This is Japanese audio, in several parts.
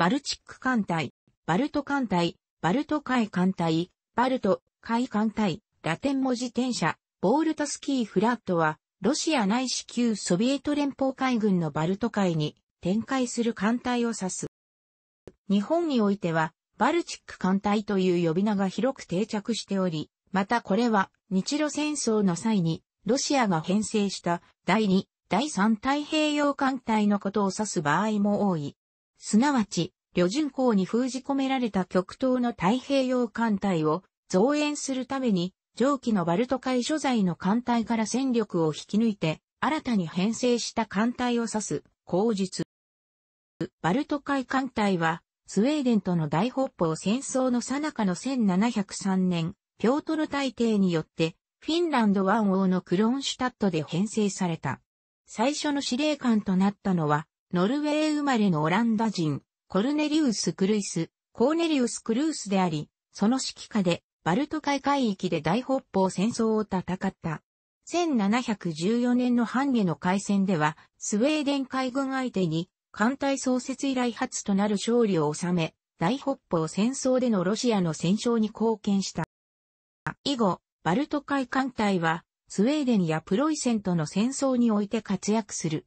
ガルチック艦隊、バルト艦隊、バルト海艦隊、バルト海艦隊、ラテン文字転写、ボールトスキーフラットは、ロシア内支給ソビエト連邦海軍のバルト海に展開する艦隊を指す。日本においては、バルチック艦隊という呼び名が広く定着しており、またこれは日露戦争の際にロシアが編成した第2、第3太平洋艦隊のことを指す場合も多い。すなわち、旅順港に封じ込められた極東の太平洋艦隊を増援するために、上記のバルト海所在の艦隊から戦力を引き抜いて、新たに編成した艦隊を指す、口述。バルト海艦隊は、スウェーデンとの大北方戦争の最中の1703年、ピョートル大帝によって、フィンランド湾王のクローンシュタットで編成された。最初の司令官となったのは、ノルウェー生まれのオランダ人、コルネリウス・クルイス、コーネリウス・クルースであり、その指揮下で、バルト海海域で大北方戦争を戦った。1714年のハンゲの海戦では、スウェーデン海軍相手に、艦隊創設以来初となる勝利を収め、大北方戦争でのロシアの戦勝に貢献した。以後、バルト海艦隊は、スウェーデンやプロイセンとの戦争において活躍する。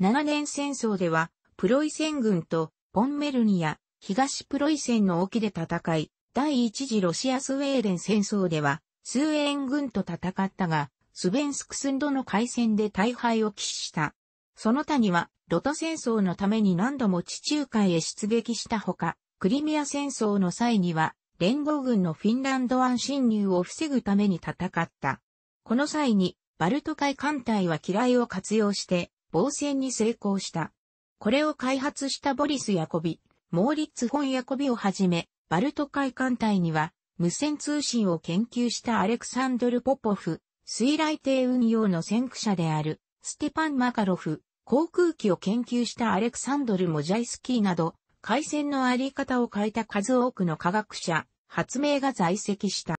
長年戦争では、プロイセン軍とポンメルニア、東プロイセンの沖で戦い、第一次ロシアスウェーデン戦争では、スウェーン軍と戦ったが、スベンスクスンドの海戦で大敗を喫した。その他には、ロト戦争のために何度も地中海へ出撃したほか、クリミア戦争の際には、連合軍のフィンランド湾侵入を防ぐために戦った。この際に、バルト海艦隊は機雷を活用して、防戦に成功した。これを開発したボリス・ヤコビ、モーリッツ・フォン・ヤコビをはじめ、バルト海艦隊には、無線通信を研究したアレクサンドル・ポポフ、水雷艇運用の先駆者である、ステパン・マカロフ、航空機を研究したアレクサンドル・モジャイスキーなど、海戦のあり方を変えた数多くの科学者、発明が在籍した。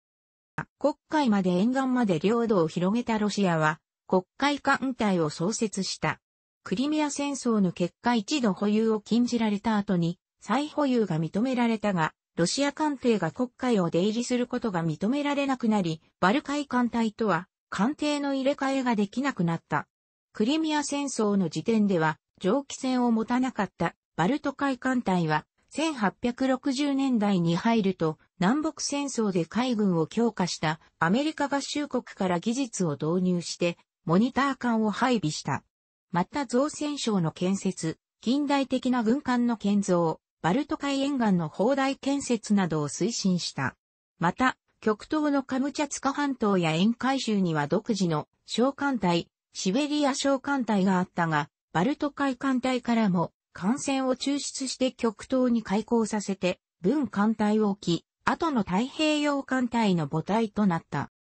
国海まで沿岸まで領土を広げたロシアは、国海艦隊を創設した。クリミア戦争の結果一度保有を禁じられた後に再保有が認められたが、ロシア艦艇が国会を出入りすることが認められなくなり、バルカイ艦隊とは艦艇の入れ替えができなくなった。クリミア戦争の時点では蒸気船を持たなかったバルト海艦隊は1860年代に入ると南北戦争で海軍を強化したアメリカ合衆国から技術を導入してモニター艦を配備した。また造船省の建設、近代的な軍艦の建造、バルト海沿岸の砲台建設などを推進した。また、極東のカムチャツカ半島や沿海州には独自の小艦隊、シベリア小艦隊があったが、バルト海艦隊からも艦船を抽出して極東に開港させて、軍艦隊を置き、後の太平洋艦隊の母体となった。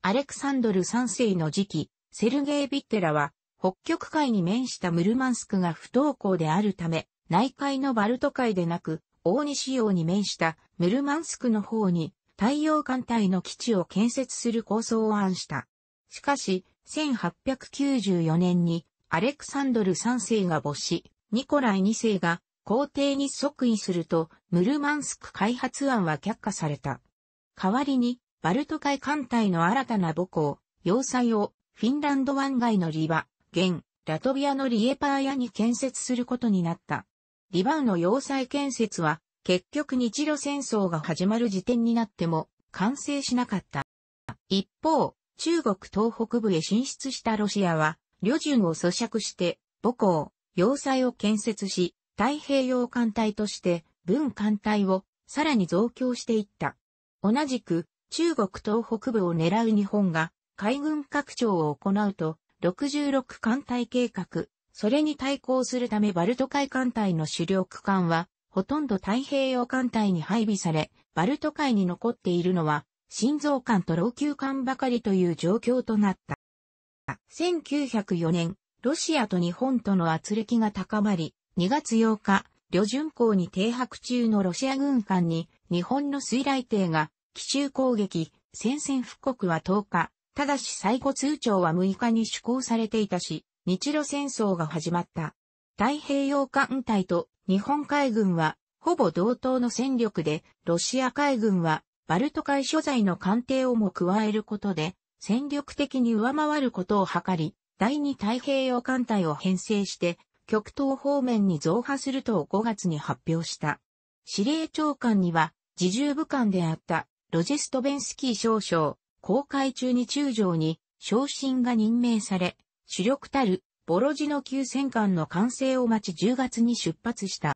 アレクサンドル3世の時期、セルゲイ・ビッテラは北極海に面したムルマンスクが不登校であるため、内海のバルト海でなく、大西洋に面したムルマンスクの方に太陽艦隊の基地を建設する構想を案した。しかし、1894年にアレクサンドル3世が没し、ニコライ2世が皇帝に即位すると、ムルマンスク開発案は却下された。代わりに、バルト海艦隊の新たな母港、要塞をフィンランド湾外のリバ、現、ラトビアのリエパーヤに建設することになった。リバウの要塞建設は、結局日露戦争が始まる時点になっても、完成しなかった。一方、中国東北部へ進出したロシアは、旅順を咀嚼して、母港、要塞を建設し、太平洋艦隊として、文艦隊をさらに増強していった。同じく、中国東北部を狙う日本が海軍拡張を行うと、66艦隊計画、それに対抗するためバルト海艦隊の主力艦は、ほとんど太平洋艦隊に配備され、バルト海に残っているのは、心臓艦と老朽艦ばかりという状況となった。1904年、ロシアと日本との圧力が高まり、2月8日、旅順港に停泊中のロシア軍艦に、日本の水雷艇が、奇襲攻撃、宣戦布告は10日、ただし最後通帳は6日に施行されていたし、日露戦争が始まった。太平洋艦隊と日本海軍はほぼ同等の戦力で、ロシア海軍はバルト海所在の艦艇をも加えることで、戦力的に上回ることを図り、第二太平洋艦隊を編成して、極東方面に増派すると5月に発表した。司令長官には、自重部官であったロジェストベンスキー少将、公開中に中将に昇進が任命され、主力たるボロジノ急戦艦の完成を待ち10月に出発した。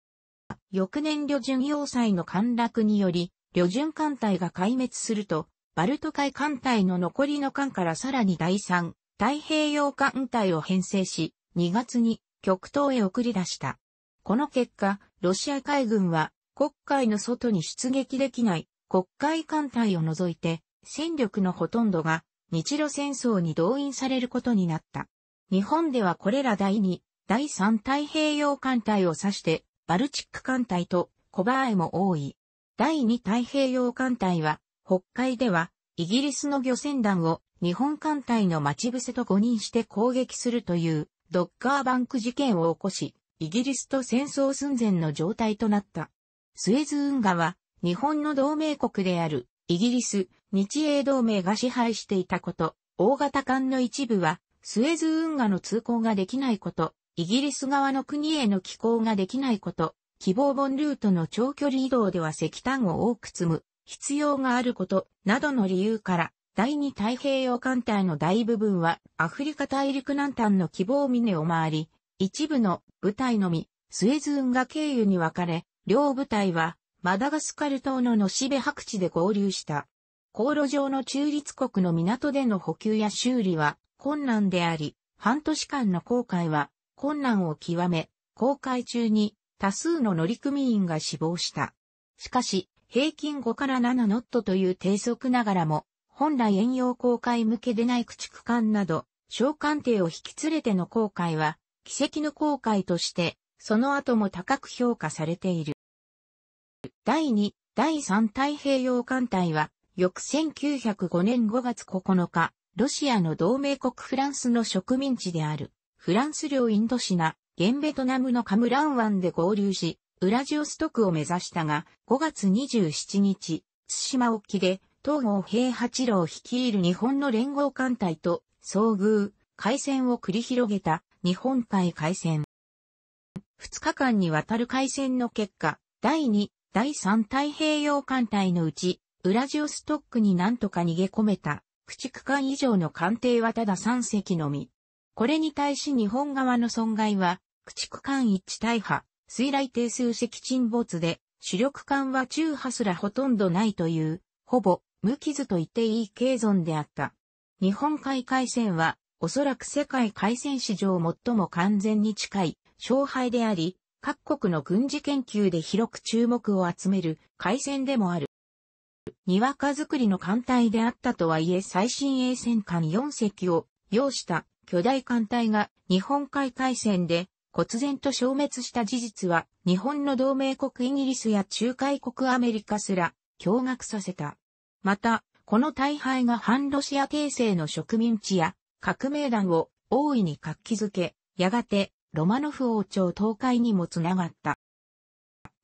翌年旅順要塞の陥落により、旅順艦隊が壊滅すると、バルト海艦隊の残りの艦からさらに第3、太平洋艦隊を編成し、2月に極東へ送り出した。この結果、ロシア海軍は、国海の外に出撃できない、国海艦隊を除いて、戦力のほとんどが日露戦争に動員されることになった。日本ではこれら第2、第3太平洋艦隊を指して、バルチック艦隊とコバーエも多い。第2太平洋艦隊は、北海では、イギリスの漁船団を日本艦隊の待ち伏せと誤認して攻撃するという、ドッカーバンク事件を起こし、イギリスと戦争寸前の状態となった。スエズ運河は、日本の同盟国であるイギリス、日英同盟が支配していたこと、大型艦の一部は、スエズ運河の通行ができないこと、イギリス側の国への寄港ができないこと、希望本ルートの長距離移動では石炭を多く積む必要があることなどの理由から、第二太平洋艦隊の大部分はアフリカ大陸南端の希望峰を回り、一部の部隊のみ、スエズ運河経由に分かれ、両部隊はマダガスカル島ののしべ白地で合流した。航路上の中立国の港での補給や修理は困難であり、半年間の航海は困難を極め、航海中に多数の乗組員が死亡した。しかし、平均5から7ノットという低速ながらも、本来遠洋航海向けでない駆逐艦など、小艦艇を引き連れての航海は、奇跡の航海として、その後も高く評価されている。第2、第3太平洋艦隊は、翌1905年5月9日、ロシアの同盟国フランスの植民地である、フランス領インドシナ、現ベトナムのカムラン湾で合流し、ウラジオストクを目指したが、5月27日、津島沖で、東郷平八郎率いる日本の連合艦隊と遭遇、海戦を繰り広げた日本海海戦。2日間にわたる海戦の結果、第2、第三太平洋艦隊のうち、ウラジオストックに何とか逃げ込めた、駆逐艦以上の艦艇はただ3隻のみ。これに対し日本側の損害は、駆逐艦一致大破、水雷艇数隻沈没で、主力艦は中波すらほとんどないという、ほぼ、無傷と言っていい軽損であった。日本海海戦は、おそらく世界海戦史上最も完全に近い勝敗であり、各国の軍事研究で広く注目を集める海戦でもある。にわか作りの艦隊であったとはいえ最新鋭戦艦4隻を要した巨大艦隊が日本海海戦で忽然と消滅した事実は日本の同盟国イギリスや中海国アメリカすら驚愕させた。また、この大敗が反ロシア帝政の植民地や革命団を大いに活気づけ、やがてロマノフ王朝東海にもつながった。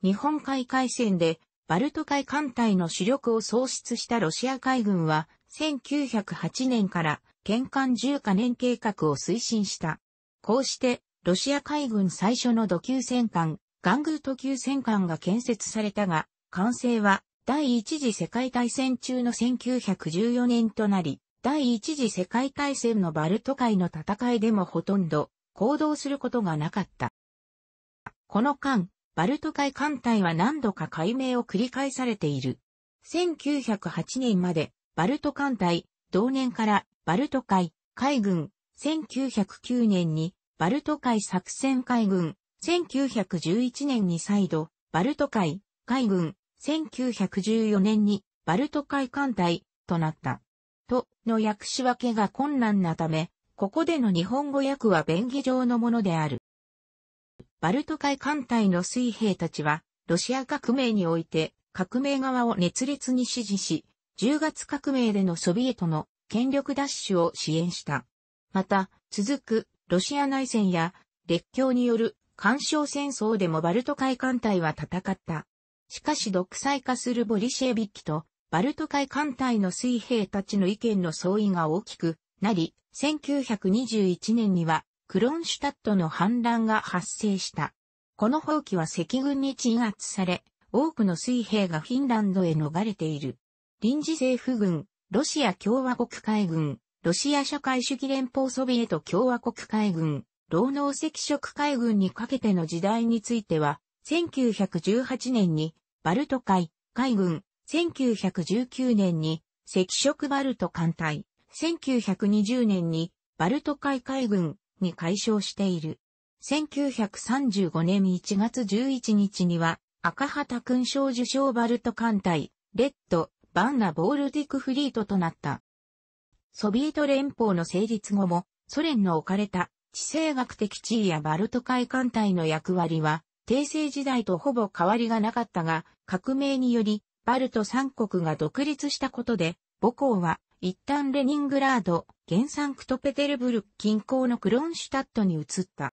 日本海海戦でバルト海艦隊の主力を創出したロシア海軍は1908年から県艦0カ年計画を推進した。こうしてロシア海軍最初の土級戦艦、ガングート級戦艦が建設されたが、完成は第一次世界大戦中の1914年となり、第一次世界大戦のバルト海の戦いでもほとんど行動することがなかった。この間、バルト海艦隊は何度か解明を繰り返されている。1908年まで、バルト艦隊、同年からバルト海、海軍、1909年にバルト海作戦海軍、1911年に再度、バルト海、海軍、1914年にバルト海艦隊となった。との訳し分けが困難なため、ここでの日本語訳は便宜上のものである。バルト海艦隊の水兵たちは、ロシア革命において、革命側を熱烈に支持し、10月革命でのソビエトの権力奪取を支援した。また、続くロシア内戦や列強による干渉戦争でもバルト海艦隊は戦った。しかし独裁化するボリシェビッキとバルト海艦隊の水兵たちの意見の相違が大きくなり、1921年にはクロンシュタットの反乱が発生した。この放棄は赤軍に鎮圧され、多くの水兵がフィンランドへ逃れている。臨時政府軍、ロシア共和国海軍、ロシア社会主義連邦ソビエト共和国海軍、労農赤色海軍にかけての時代については、1918年にバルト海海軍、1919年に赤色バルト艦隊、1920年にバルト海海軍に改称している。1935年1月11日には赤旗勲章受賞バルト艦隊、レッド、バンナ・ボールディクフリートとなった。ソビエト連邦の成立後もソ連の置かれた地政学的地位やバルト海艦隊の役割は、帝政時代とほぼ変わりがなかったが、革命により、バルト三国が独立したことで、母校は一旦レニングラード、原産クトペテルブルク近郊のクロンシュタットに移った。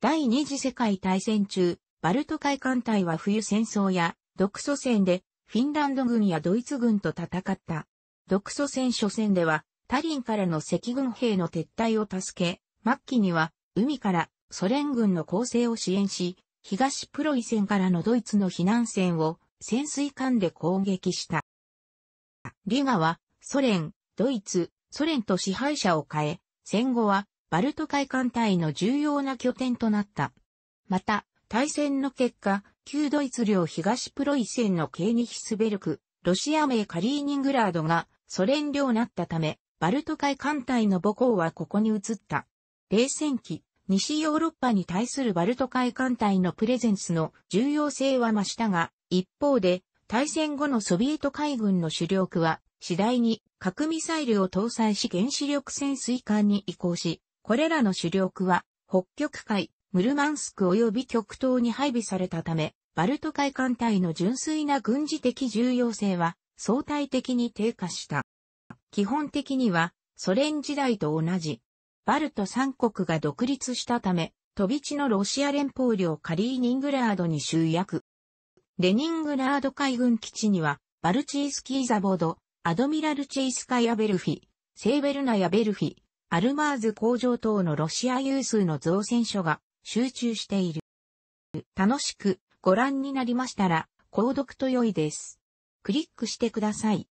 第二次世界大戦中、バルト海艦隊は冬戦争や独ソ戦でフィンランド軍やドイツ軍と戦った。独ソ戦初戦ではタリンからの赤軍兵の撤退を助け、末期には海からソ連軍の攻勢を支援し、東プロイセンからのドイツの避難船を潜水艦で攻撃した。リガはソ連、ドイツ、ソ連と支配者を変え、戦後はバルト海艦隊の重要な拠点となった。また、大戦の結果、旧ドイツ領東プロイセンのケーニヒスベルク、ロシア名カリーニングラードがソ連領になったため、バルト海艦隊の母港はここに移った。冷戦期、西ヨーロッパに対するバルト海艦隊のプレゼンスの重要性は増したが、一方で、大戦後のソビエト海軍の主力は次第に核ミサイルを搭載し原子力潜水艦に移行し、これらの主力は北極海、ムルマンスク及び極東に配備されたため、バルト海艦隊の純粋な軍事的重要性は相対的に低下した。基本的にはソ連時代と同じ。バルト三国が独立したため、飛び地のロシア連邦領カリーニングラードに集約。レニングラード海軍基地には、バルチースキーザボード、アドミラルチェイスカヤベルフィ、セーベルナヤベルフィ、アルマーズ工場等のロシア有数の造船所が集中している。楽しくご覧になりましたら、購読と良いです。クリックしてください。